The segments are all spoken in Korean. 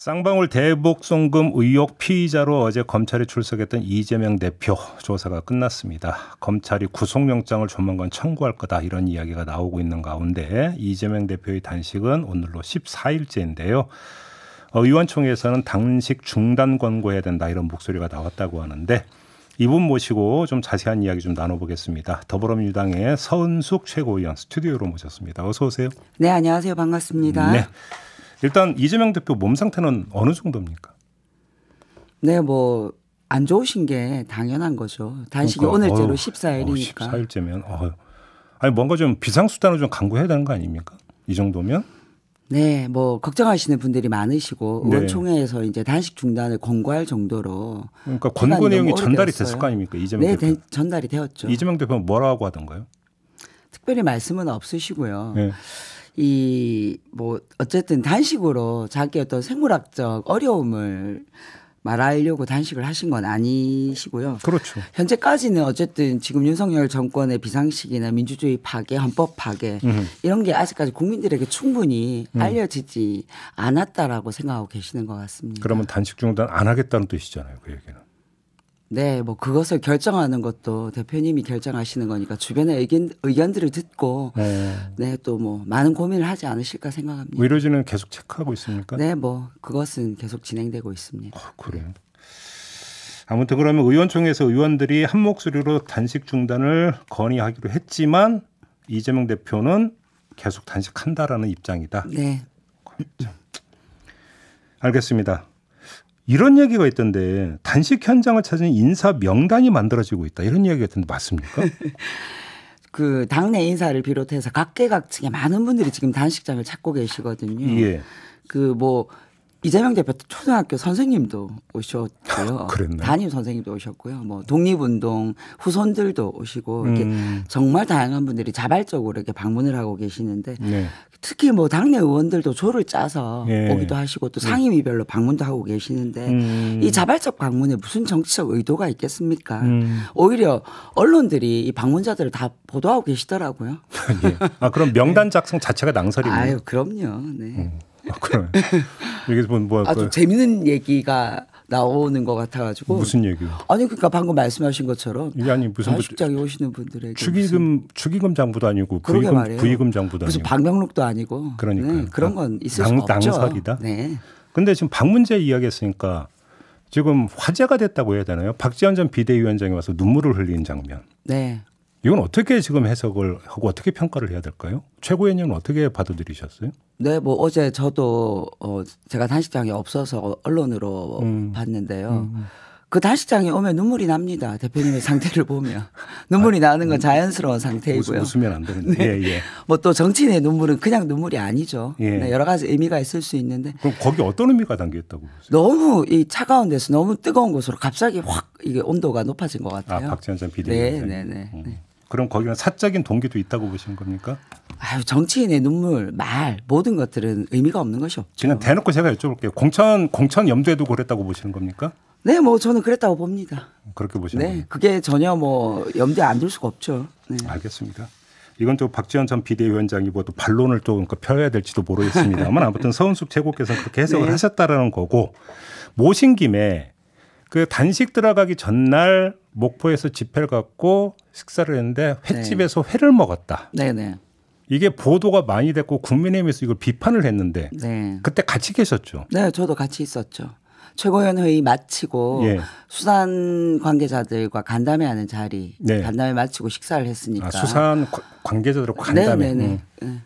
쌍방울 대북송금 의혹 피의자로 어제 검찰에 출석했던 이재명 대표 조사가 끝났습니다. 검찰이 구속영장을 조만간 청구할 거다 이런 이야기가 나오고 있는 가운데 이재명 대표의 단식은 오늘로 14일째인데요. 어, 의원총회에서는 당식 중단 권고해야 된다 이런 목소리가 나왔다고 하는데 이분 모시고 좀 자세한 이야기 좀 나눠보겠습니다. 더불어민주당의 서은숙 최고위원 스튜디오로 모셨습니다. 어서 오세요. 네, 안녕하세요. 반갑습니다. 네. 일단 이재명 대표 몸 상태는 어느 정도입니까? 네, 뭐 안 좋으신 게 당연한 거죠. 단식이 그러니까, 오늘째로 어 14일이니까. 어, 14일째면 어 아니 뭔가 좀 비상 수단을 좀 강구해야 되는 거 아닙니까? 이 정도면? 네, 뭐 걱정하시는 분들이 많으시고 네. 의원총회에서 이제 단식 중단을 권고할 정도로 그러니까 권고 내용이 전달이 됐을 거 아닙니까 이재명 네, 대표? 네, 전달이 되었죠. 이재명 대표는 뭐라고 하던가요? 특별히 말씀은 없으시고요. 네. 이뭐 어쨌든 단식으로 자기 어떤 생물학적 어려움을 말하려고 단식을 하신 건 아니시고요. 그렇죠. 현재까지는 어쨌든 지금 윤석열 정권의 비상식이나 민주주의 파괴, 헌법 파괴 음. 이런 게 아직까지 국민들에게 충분히 음. 알려지지 않았다라고 생각하고 계시는 것 같습니다. 그러면 단식 중단 안 하겠다는 뜻이잖아요, 그 얘기는. 네, 뭐 그것을 결정하는 것도 대표님이 결정하시는 거니까 주변의 의견, 의견들을 듣고 네, 네또 뭐 많은 고민을 하지 않으실까 생각합니다. 의료진은 뭐 계속 체크하고 있습니까? 네, 뭐 그것은 계속 진행되고 있습니다. 아, 그래요. 아무튼 그러면 의원총회에서 의원들이 한 목소리로 단식 중단을 건의하기로 했지만 이재명 대표는 계속 단식한다라는 입장이다. 네. 음. 알겠습니다. 이런 얘기가 있던데 단식 현장을 찾은 인사 명단이 만들어지고 있다 이런 이야기가 있던데 맞습니까? 그 당내 인사를 비롯해서 각계각층의 많은 분들이 지금 단식장을 찾고 계시거든요. 예. 그뭐 이재명 대표 초등학교 선생님도 오셨고요. 아, 그랬나 담임 선생님도 오셨고요. 뭐 독립운동 후손들도 오시고 이렇게 음. 정말 다양한 분들이 자발적으로 이렇게 방문을 하고 계시는데 네. 특히 뭐 당내 의원들도 조를 짜서 예. 오기도 하시고 또 네. 상임위별로 방문도 하고 계시는데 음. 이 자발적 방문에 무슨 정치적 의도가 있겠습니까? 음. 오히려 언론들이 이 방문자들을 다 보도하고 계시더라고요. 예. 아 그럼 명단 네. 작성 자체가 낭설이군요. 아유 그럼요. 네. 음. 아, 그래. 여기서 본 뭐? 뭐 아주 재밌는 얘기가 나오는 것 같아가지고 무슨 얘기요? 아니 그러니까 방금 말씀하신 것처럼 이게 아니 무슨 식장에 오시는 분들에게 축의금 축의금 장부도 아니고 부의금 부의금 장부도 무슨 아니고 방명록도 아니고 그러니까 네, 그런 건 있을 당, 수 없죠. 낭설이다. 네. 근데 지금 박문제 이야기했으니까 지금 화제가 됐다고 해야 되나요? 박지원 전 비대위원장이 와서 눈물을 흘린 장면. 네. 이건 어떻게 지금 해석을 하고 어떻게 평가를 해야 될까요? 최고위원님은 어떻게 받아들이셨어요? 네, 뭐 어제 저도 어 제가 단식장이 없어서 언론으로 음. 봤는데요. 음, 음. 그 단식장에 오면 눈물이 납니다. 대표님의 상태를 보면 눈물이 아, 나는 건 음. 자연스러운 상태이고요. 웃, 으면안 되는데. 네. 예, 예. 뭐 또 정치인의 눈물은 그냥 눈물이 아니죠. 예. 네, 여러 가지 의미가 있을 수 있는데. 그럼 거기 어떤 의미가 담겨 있다고 보세요? 너무 이 차가운 데서 너무 뜨거운 곳으로 갑자기 확 이게 온도가 높아진 것 아, 같아요. 아, 박지현 전 비대위원. 네, 네, 네. 음. 네. 그럼 거기는 사적인 동기도 있다고 보시는 겁니까? 아유 정치인의 눈물, 말 모든 것들은 의미가 없는 것이죠. 지금 대놓고 제가 여쭤볼게요. 공천 공천 염두에 두고 그랬다고 보시는 겁니까? 네, 뭐 저는 그랬다고 봅니다. 그렇게 보시는 거예요? 네, 그게 전혀 뭐 염두에 안 둘 수가 없죠. 네. 알겠습니다. 이건 또 박지원 전 비대위원장이 뭐또 반론을 또 그러니까 펴야 될지도 모르겠습니다만 아무튼 서은숙 최고께서 그렇게 해석을 네. 하셨다라는 거고 모신 김에 그 단식 들어가기 전날 목포에서 집회를 갖고 식사를 했는데 횟집에서 네. 회를 먹었다. 네네. 네. 이게 보도가 많이 됐고 국민의힘에서 이걸 비판을 했는데 네. 그때 같이 계셨죠? 네, 저도 같이 있었죠. 최고위원회의 마치고 예. 수산 관계자들과 간담회하는 자리 네. 간담회 마치고 식사를 했으니까 아, 수산 관계자들과 네, 간담회. 네네네. 네. 음.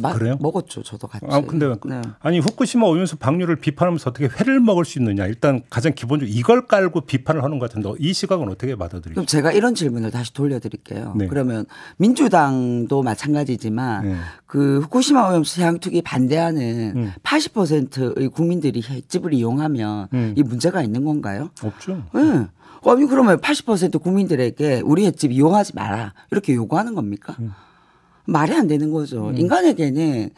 마, 그래요? 먹었죠. 저도 같이. 아 근데 네. 아니 후쿠시마 오염수 방류를 비판하면서 어떻게 회를 먹을 수 있느냐? 일단 가장 기본적으로 이걸 깔고 비판을 하는 것 같은데 이 시각은 어떻게 받아들이죠? 그럼 제가 이런 질문을 다시 돌려드릴게요. 네. 그러면 민주당도 마찬가지지만 네. 그 후쿠시마 오염수 해양투기 반대하는 음. 80%의 국민들이 횟집을 이용하면 음. 이 문제가 있는 건가요? 없죠. 네. 아니 그러면 80% 국민들에게 우리 횟집 이용하지 마라 이렇게 요구하는 겁니까? 음. 말이 안 되는 거죠. 음. 인간에게는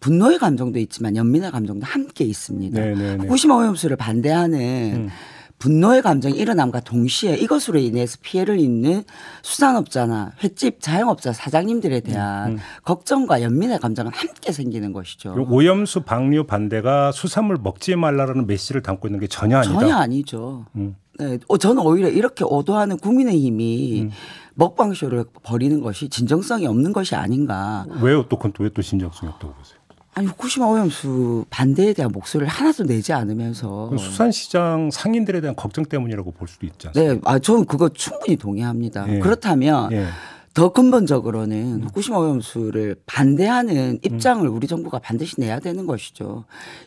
분노의 감정도 있지만 연민의 감정도 함께 있습니다. 네 후쿠시마 네, 네. 오염수를 반대하는 음. 분노의 감정이 일어남과 동시에 이것으로 인해서 피해를 입는 수산업자나 횟집 자영업자 사장님들에 대한 음. 음. 걱정과 연민의 감정은 함께 생기는 것이죠. 오염수 방류 반대가 수산물 먹지 말라라는 메시지를 담고 있는 게 전혀 아니다. 전혀 아니죠. 음. 네, 어, 저는 오히려 이렇게 오도하는 국민의힘이 음. 먹방쇼를 벌이는 것이 진정성이 없는 것이 아닌가. 왜요? 또 그건 왜또 진정성이 없다고 보세요? 아니 후쿠시마 오염수 반대에 대한 목소리를 하나도 내지 않으면서 수산시장 상인들에 대한 걱정 때문이라고 볼 수도 있지 않습니까? 네, 아 저는 그거 충분히 동의합니다. 예. 그렇다면 예. 더 근본적으로는 음. 후쿠시마 오염수를 반대하는 음. 입장을 우리 정부가 반드시 내야 되는 것이죠.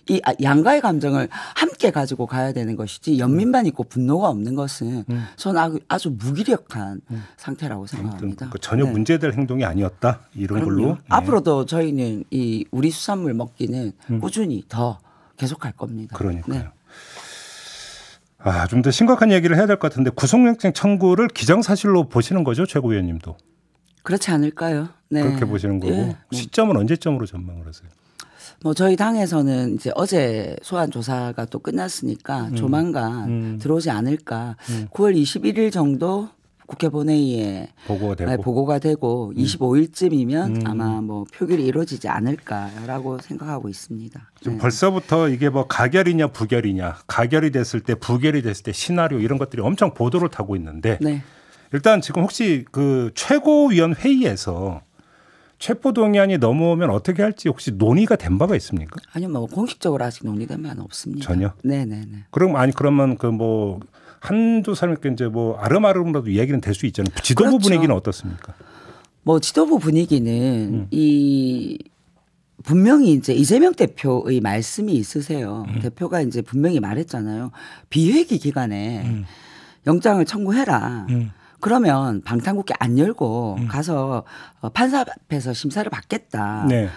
이 아, 양가의 감정을 함께 가지고 가야 되는 것이지 음. 연민만 있고 분노가 없는 것은 저는 아주 무기력한 상태라고 생각합니다. 그 전혀 네. 문제될 행동이 아니었다 이런 그럼요. 걸로 네. 앞으로도 저희는 이 우리 수산물 먹기는 꾸준히 더 계속할 겁니다. 그러니까요. 네. 아, 좀 더 심각한 얘기를 해야 될 것 같은데 구속영장 청구를 기정사실로 보시는 거죠, 최고위원님도? 그렇지 않을까요? 네. 그렇게 보시는 예. 거고 예. 시점은 언제쯤으로 전망을 하세요? 뭐 저희 당에서는 이제 어제 소환 조사가 또 끝났으니까 음. 조만간 음. 들어오지 않을까. 음. 9월 21일 정도 국회 본회의에 보고가 되고, 네, 보고가 되고 25일쯤이면 음. 음. 아마 뭐 표결이 이루어지지 않을까라고 생각하고 있습니다. 지금 네. 벌써부터 이게 뭐 가결이냐 부결이냐, 가결이 됐을 때 부결이 됐을 때 시나리오 이런 것들이 엄청 보도를 타고 있는데 네. 일단 지금 혹시 그 최고위원 회의에서 체포 동의안이 넘어오면 어떻게 할지 혹시 논의가 된 바가 있습니까? 아니요, 뭐 공식적으로 아직 논의된 바는 없습니다. 전혀. 네, 네, 네. 그럼 아니 그러면 그 뭐 한두 사람께 이제 뭐 아름아름이라도 이야기는 될 수 있잖아요. 지도부 그렇죠. 분위기는 어떻습니까? 뭐 지도부 분위기는 음. 이 분명히 이제 이재명 대표의 말씀이 있으세요. 음. 대표가 이제 분명히 말했잖아요. 비회기 기간에 음. 영장을 청구해라. 음. 그러면 방탄국회 안 열고 음. 가서 어, 판사 앞에서 심사를 받겠다. 네.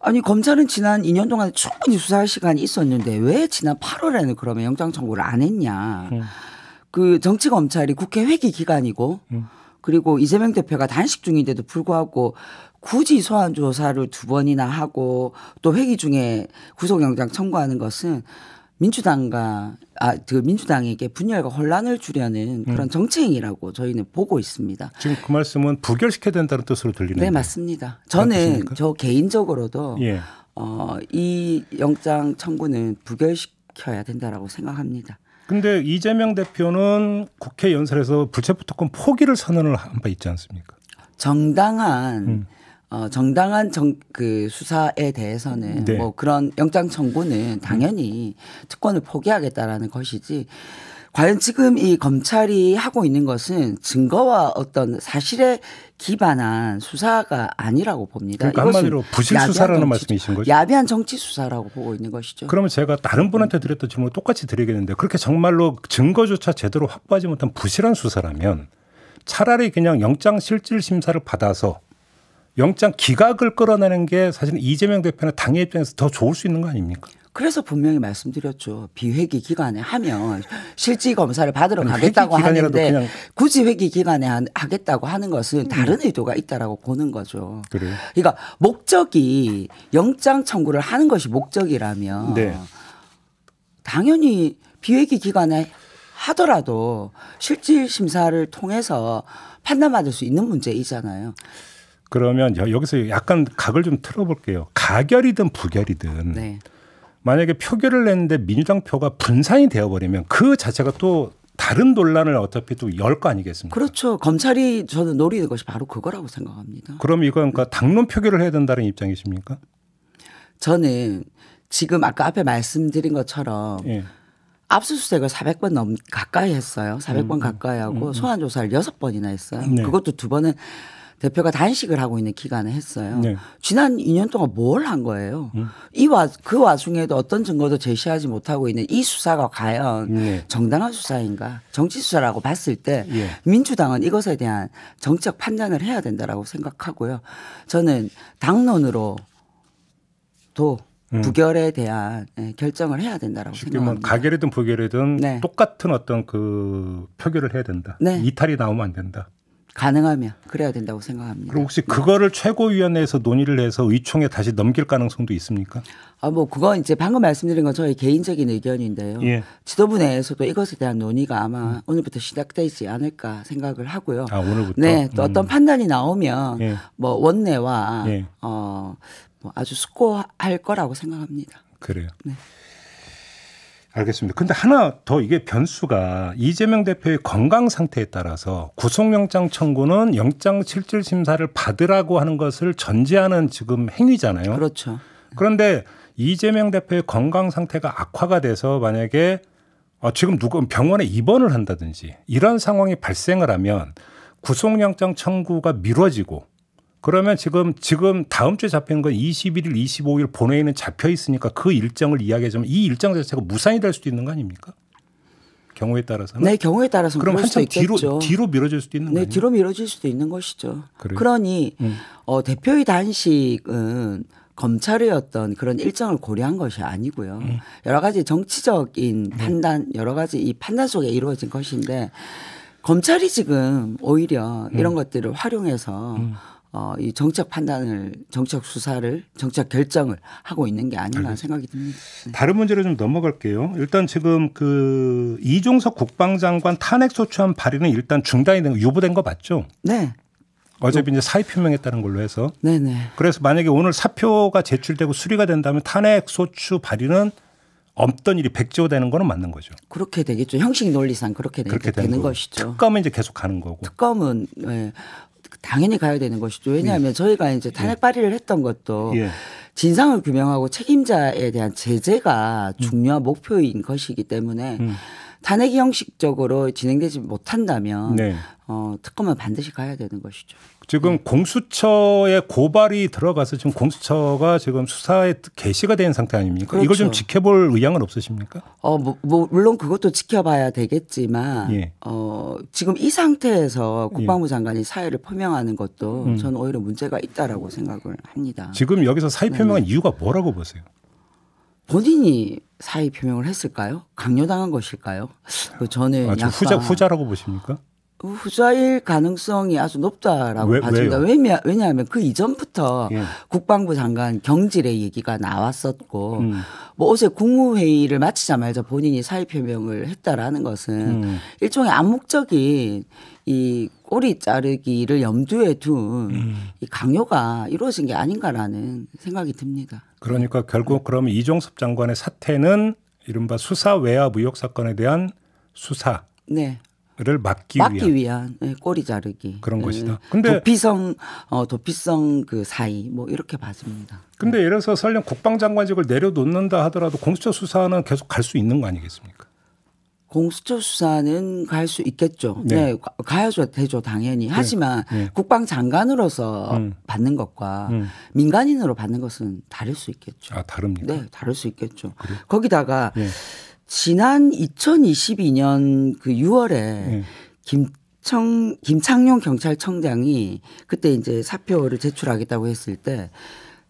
아니 검찰은 지난 2년 동안 충분히 수사할 시간이 있었는데 왜 지난 8월에는 그러면 영장 청구를 안 했냐? 음. 그 정치 검찰이 국회 회기 기간이고 음. 그리고 이재명 대표가 단식 중인데도 불구하고 굳이 소환 조사를 두 번이나 하고 또 회기 중에 구속영장 청구하는 것은 민주당과 아 그 민주당에게 분열과 혼란을 주려는 음. 그런 음. 정책이라고 저희는 보고 있습니다. 지금 그 말씀은 부결시켜야 된다는 뜻으로 들리네요. 네 맞습니다. 저는 맞으십니까? 저 개인적으로도 예. 어, 이 영장 청구는 부결시켜야 된다라고 생각합니다. 근데 이재명 대표는 국회 연설에서 불체포 특권 포기를 선언을 한 바 있지 않습니까? 정당한 음. 어, 정당한 정, 그 수사에 대해서는 네. 뭐 그런 영장 청구는 음. 당연히 특권을 포기하겠다라는 것이지 과연 지금 이 검찰이 하고 있는 것은 증거와 어떤 사실에 기반한 수사가 아니라고 봅니다. 그러니까 한마디로 부실 수사라는 말씀이신 거죠. 야비한 정치 수사라고 보고 있는 것이죠. 그러면 제가 다른 음. 분한테 드렸던 질문을 똑같이 드리겠는데 그렇게 정말로 증거조차 제대로 확보하지 못한 부실한 수사라면 차라리 그냥 영장 실질 심사를 받아서 영장 기각을 끌어내는 게 사실 이재명 대표는 당의 입장에서 더 좋을 수 있는 거 아닙니까? 그래서 분명히 말씀드렸죠. 비회기 기간에 하면 실질 검사를 받으러 가겠다고 하는데 굳이 회기 기간에 하겠다고 하는 것은 음. 다른 음. 의도가 있다라고 보는 거죠. 그래요? 그러니까 목적이 영장 청구를 하는 것이 목적이라면 네. 당연히 비회기 기간에 하더라도 실질 심사를 통해서 판단받을 수 있는 문제이잖아요. 그러면 여기서 약간 각을 좀 틀어볼게요. 가결이든 부결이든 네. 만약에 표결을 냈는데 민주당 표가 분산이 되어버리면 그 자체가 또 다른 논란을 어차피 또 열 거 아니겠습니까? 그렇죠. 검찰이 저는 노리는 것이 바로 그거라고 생각합니다. 그럼 이건 그러니까 당론 표결을 해야 된다는 입장이십니까? 저는 지금 아까 앞에 말씀드린 것처럼 예. 압수수색을 400번 넘 가까이 했어요. 400번 음, 음, 가까이 하고 음, 음. 소환 조사를 6번이나 했어요. 네. 그것도 두 번은 대표가 단식을 하고 있는 기간을 했어요. 네. 지난 2년 동안 뭘 한 거예요? 음. 이와그 와중에도 어떤 증거도 제시하지 못하고 있는 이 수사가 과연 네. 정당한 수사인가? 정치 수사라고 봤을 때 예. 민주당은 이것에 대한 정책 판단을 해야 된다라고 생각하고요. 저는 당론으로도 음. 부결에 대한 예, 결정을 해야 된다라고 쉽게 뭐 생각합니다. 가결이든 부결이든 네. 똑같은 어떤 그 표결을 해야 된다. 네. 이탈이 나오면 안 된다. 가능하면 그래야 된다고 생각합니다. 그럼 혹시 그거를 최고위원회에서 논의를 해서 의총에 다시 넘길 가능성도 있습니까? 아, 뭐 그건 이제 방금 말씀드린 건 저희 개인적인 의견인데요. 예. 지도부 내에서도 이것에 대한 논의가 아마 음. 오늘부터 시작되지 않을까 생각을 하고요. 아, 오늘부터. 네, 음. 또 어떤 판단이 나오면 예. 뭐 원내와 예. 어, 뭐 아주 숙고할 거라고 생각합니다. 그래요. 네. 알겠습니다. 근데 하나 더 이게 변수가 이재명 대표의 건강 상태에 따라서 구속영장 청구는 영장 실질 심사를 받으라고 하는 것을 전제하는 지금 행위잖아요. 그렇죠. 그런데 이재명 대표의 건강 상태가 악화가 돼서 만약에 어, 지금 누군 병원에 입원을 한다든지 이런 상황이 발생을 하면 구속영장 청구가 미뤄지고 그러면 지금 지금 다음 주에 잡히는 건 21일, 25일 본회의는 잡혀 있으니까 그 일정을 이야기하자면 이 일정 자체가 무산이 될 수도 있는 거 아닙니까? 경우에 따라서는 네 경우에 따라서 그럼 한참 뒤로 뒤로 미뤄질 수도 있는 거네 뒤로 미뤄질 수도 있는 것이죠. 그래요? 그러니 음. 어, 대표의 단식은 검찰의 어떤 그런 일정을 고려한 것이 아니고요. 음. 여러 가지 정치적인 네. 판단, 여러 가지 이 판단 속에 이루어진 것인데 검찰이 지금 오히려 음. 이런 것들을 활용해서 음. 어, 이 정책 판단을, 정책 수사를, 정책 결정을 하고 있는 게 아닌가 생각이 듭니다. 네. 다른 문제로 좀 넘어갈게요. 일단 지금 그 이종석 국방장관 탄핵소추안 발의는 일단 중단이 된, 유보된 거 맞죠? 네. 어차 이제 사의 표명했다는 걸로 해서. 네네. 네. 그래서 만약에 오늘 사표가 제출되고 수리가 된다면 탄핵소추 발의는 없던 일이 백지화되는 거 맞는 거죠. 그렇게 되겠죠. 형식 논리상 그렇게, 그렇게 되는 거 것이죠. 특검은 이제 계속 가는 거고. 특검은 네. 당연히 가야 되는 것이죠. 왜냐하면 예. 저희가 이제 예. 탄핵 발의를 했던 것도 예. 진상을 규명하고 책임자에 대한 제재가 음. 중요한 목표인 것이기 때문에 음. 단핵이 형식적으로 진행되지 못한다면 네. 어, 특검은 반드시 가야 되는 것이죠. 지금 네. 공수처에 고발이 들어가서 지금 공수처가 지금 수사에 개시가 된 상태 아닙니까? 그렇죠. 이걸 좀 그렇죠. 지켜볼 의향은 없으십니까? 어, 뭐, 뭐 물론 그것도 지켜봐야 되겠지만 예. 어, 지금 이 상태에서 국방부 예. 장관이 사의를 표명하는 것도 음. 저는 오히려 문제가 있다라고 생각을 합니다. 지금 여기서 사의 네. 표명한 네. 이유가 뭐라고 보세요? 본인이 사의 표명을 했을까요? 강요당한 것일까요? 그 전에 아, 후자 후자라고 보십니까? 후자일 가능성이 아주 높다라고 봐집니다. 왜냐, 왜냐하면 그 이전부터 예. 국방부 장관 경질의 얘기가 나왔었고 음. 뭐 어제 국무회의를 마치자마자 본인이 사의 표명을 했다라는 것은 음. 일종의 암묵적인 이 꼬리 자르기를 염두에 둔이 음. 강요가 이루어진 게 아닌가라는 생각이 듭니다. 그러니까 결국 그럼 이종섭 장관의 사태는 이른바 수사 외압 의혹 사건에 대한 수사를 네. 막기, 막기 위한, 위한 네, 꼬리 자르기 그런 네. 것이다. 근데 도피성 어, 도피성 그 사이 뭐 이렇게 봐집니다. 근데 예를 들어서 설령 국방장관직을 내려놓는다 하더라도 공수처 수사는 계속 갈 수 있는 거 아니겠습니까? 공수처 수사는 갈 수 있겠죠. 네. 네. 가야죠 되죠 당연히. 네. 하지만 네. 국방장관으로서 음. 받는 것과 음. 민간인으로 받는 것은 다를 수 있겠죠. 아 다릅니까? 네, 다를 수 있겠죠. 그래 거기다가 네. 지난 2022년 그 6월에 김청 김창룡 경찰청장이 그때 이제 사표를 제출하겠다고 했을 때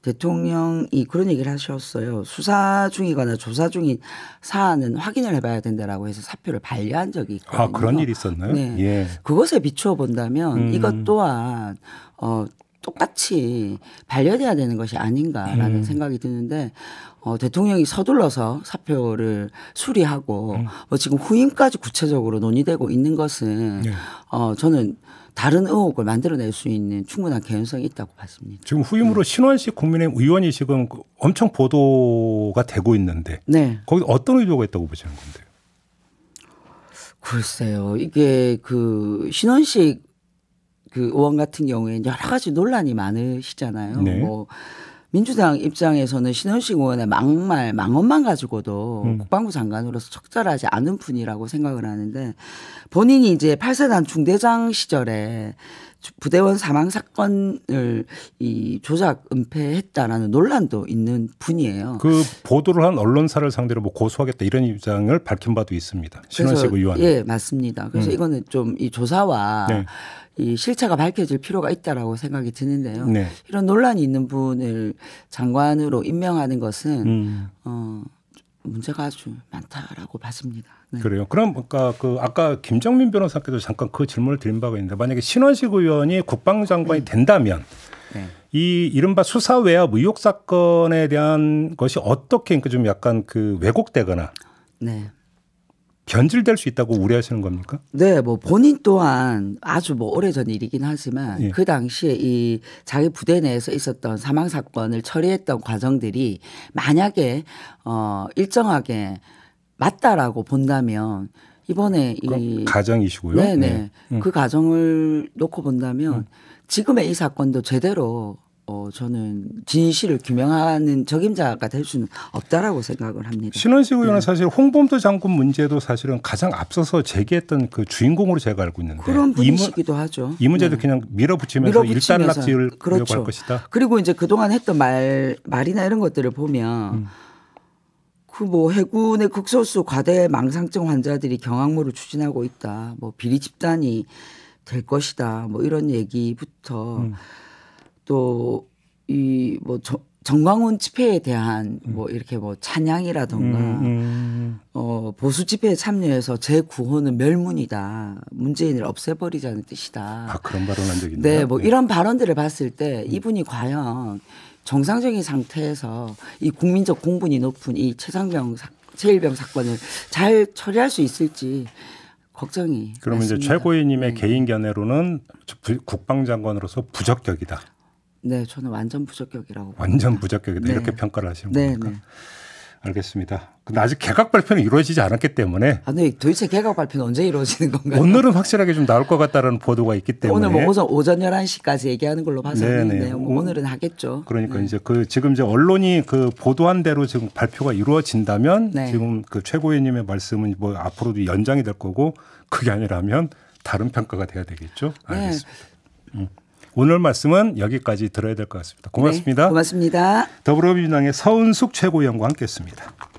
대통령이 그런 얘기를 하셨어요. 수사 중이거나 조사 중인 사안은 확인을 해봐야 된다라고 해서 사표를 반려한 적이 있거든요. 아 그런 일이 있었나요? 네. 예. 그것에 비추어 본다면 음. 이것 또한 어 똑같이 반려돼야 되는 것이 아닌가라는 음. 생각이 드는데 어, 대통령이 서둘러서 사표를 수리하고 음. 어, 지금 후임까지 구체적으로 논의되고 있는 것은 네. 어, 저는 다른 의혹을 만들어낼 수 있는 충분한 개연성이 있다고 봤습니다. 지금 후임으로 네. 음. 신원식 국민의힘 의원이 지금 그 엄청 보도가 되고 있는데 네. 거기 어떤 의도가 있다고 보시는 건데요? 글쎄요. 이게 그 신원식 그 의원 같은 경우에 여러 가지 논란이 많으시잖아요. 네. 뭐 민주당 입장에서는 신현식 의원의 막말, 망언만 가지고도 음. 국방부 장관으로서 적절하지 않은 분이라고 생각을 하는데 본인이 이제 8사단 중대장 시절에 부대원 사망 사건을 이 조작 은폐했다라는 논란도 있는 분이에요. 그 보도를 한 언론사를 상대로 뭐 고소하겠다 이런 입장을 밝힌 바도 있습니다. 신원식 의원. 예, 맞습니다. 그래서 음. 이거는 좀 이 조사와 네. 이 실체가 밝혀질 필요가 있다라고 생각이 드는데요. 네. 이런 논란이 있는 분을 장관으로 임명하는 것은 음. 어 문제가 아주 많다라고 봤습니다 네. 그래요. 그럼 아까 그 아까 김정민 변호사께도 잠깐 그 질문을 드린 바가 있는데 만약에 신원식 의원이 국방장관이 네. 된다면 네. 이 이른바 수사 외압 의혹 사건에 대한 것이 어떻게 그러니까 좀 약간 그 왜곡되거나 네. 견질될 수 있다고 우려하시는 겁니까? 네, 뭐 본인 또한 아주 뭐 오래전 일이긴 하지만 예. 그 당시에 이 자기 부대 내에서 있었던 사망 사건을 처리했던 과정들이 만약에 어 일정하게 맞다라고 본다면 이번에 이 가정이시고요. 네네 네. 네. 네. 음. 그 가정을 놓고 본다면 음. 지금의 이 사건도 제대로 어, 저는 진실을 규명하는 적임자가 될 수는 없다라고 생각을 합니다. 신원식 의원은 네. 사실 홍범도 장군 문제도 사실은 가장 앞서서 제기했던 그 주인공으로 제가 알고 있는데 그런 분이시기도 이 문, 하죠. 이 문제도 네. 그냥 밀어붙이면서, 밀어붙이면서 일단락지를 그렇죠. 할 것이다. 그리고 이제 그동안 했던 말 말이나 이런 것들을 보면 음. 그뭐 해군의 극소수 과대 망상증 환자들이 경항모를 추진하고 있다. 뭐 비리 집단이 될 것이다. 뭐 이런 얘기부터 음. 또이뭐 정광훈 집회에 대한 음. 뭐 이렇게 뭐 찬양이라던가 음, 음, 음. 어 보수 집회에 참여해서 제 구호는 멸문이다. 문재인을 없애버리자는 뜻이다. 아 그런 발언 한 적이 있나요? 네, 뭐 네. 이런 발언들을 봤을 때 음. 이분이 과연 정상적인 상태에서 이 국민적 공분이 높은 이 최상병 최일병 사건을 잘 처리할 수 있을지 걱정이. 그러면 맞습니다. 이제 최고위님의 네. 개인 견해로는 국방장관으로서 부적격이다. 네, 저는 완전 부적격이라고. 완전 봅니다. 부적격이다 네. 이렇게 평가를 하시는 네, 겁니까? 네. 알겠습니다. 근데 아직 개각 발표는 이루어지지 않았기 때문에 아니 도대체 개각 발표는 언제 이루어지는 건가요? 오늘은 확실하게 좀 나올 것 같다라는 보도가 있기 때문에 오늘 뭐 오전 11시까지 얘기하는 걸로 봐서는 네, 네. 뭐 오늘은 하겠죠. 그러니까 네. 이제 그 지금 이제 언론이 그 보도한 대로 지금 발표가 이루어진다면 네. 지금 그 최고위님의 원 말씀은 뭐 앞으로도 연장이 될 거고 그게 아니라면 다른 평가가 돼야 되겠죠. 네. 알겠습니다. 네. 음. 오늘 말씀은 여기까지 들어야 될 것 같습니다. 고맙습니다. 네, 고맙습니다. 더불어민주당의 서은숙 최고위원과 함께했습니다.